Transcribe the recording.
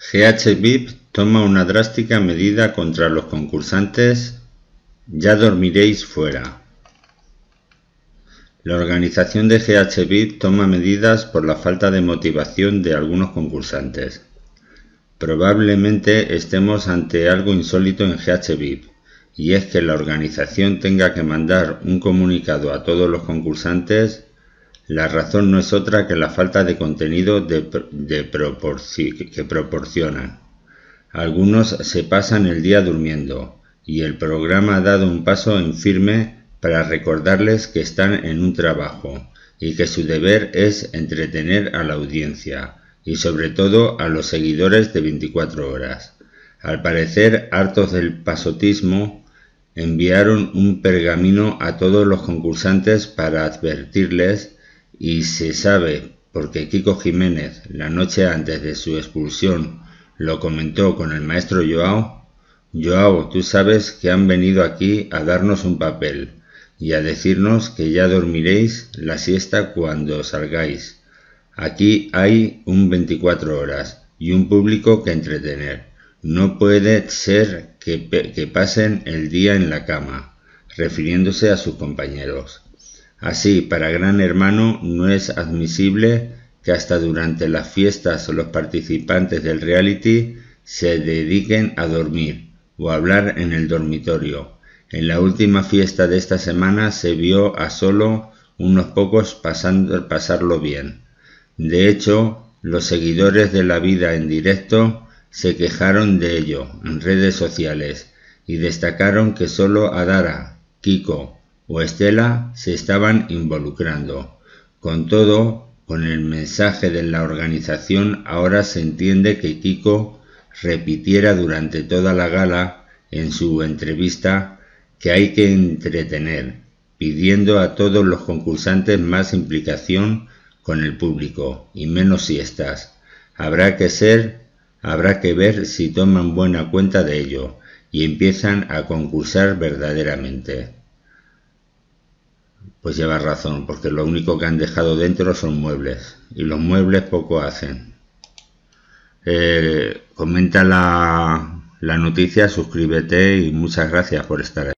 GHVIP toma una drástica medida contra los concursantes Ya dormiréis fuera. La organización de GHVIP toma medidas por la falta de motivación de algunos concursantes. Probablemente estemos ante algo insólito en GHVIP, y es que la organización tenga que mandar un comunicado a todos los concursantes la razón no es otra que la falta de contenido de, que proporcionan. Algunos se pasan el día durmiendo y el programa ha dado un paso en firme para recordarles que están en un trabajo y que su deber es entretener a la audiencia y sobre todo a los seguidores de 24 horas. Al parecer, hartos del pasotismo, enviaron un pergamino a todos los concursantes para advertirles y se sabe porque Kiko Jiménez, la noche antes de su expulsión, lo comentó con el maestro Joao, Joao, tú sabes que han venido aquí a darnos un papel y a decirnos que ya dormiréis la siesta cuando salgáis. Aquí hay un 24 horas y un público que entretener. No puede ser que, que pasen el día en la cama, refiriéndose a sus compañeros. Así, para Gran Hermano no es admisible que hasta durante las fiestas los participantes del reality se dediquen a dormir o hablar en el dormitorio. En la última fiesta de esta semana se vio a solo unos pocos pasando, pasarlo bien. De hecho, los seguidores de la vida en directo se quejaron de ello en redes sociales y destacaron que solo Adara, Kiko, o Estela se estaban involucrando. Con todo, con el mensaje de la organización ahora se entiende que Kiko repitiera durante toda la gala en su entrevista que hay que entretener, pidiendo a todos los concursantes más implicación con el público y menos siestas. Habrá que ser, habrá que ver si toman buena cuenta de ello y empiezan a concursar verdaderamente. Pues lleva razón, porque lo único que han dejado dentro son muebles. Y los muebles poco hacen. Eh, comenta la, la noticia, suscríbete y muchas gracias por estar aquí.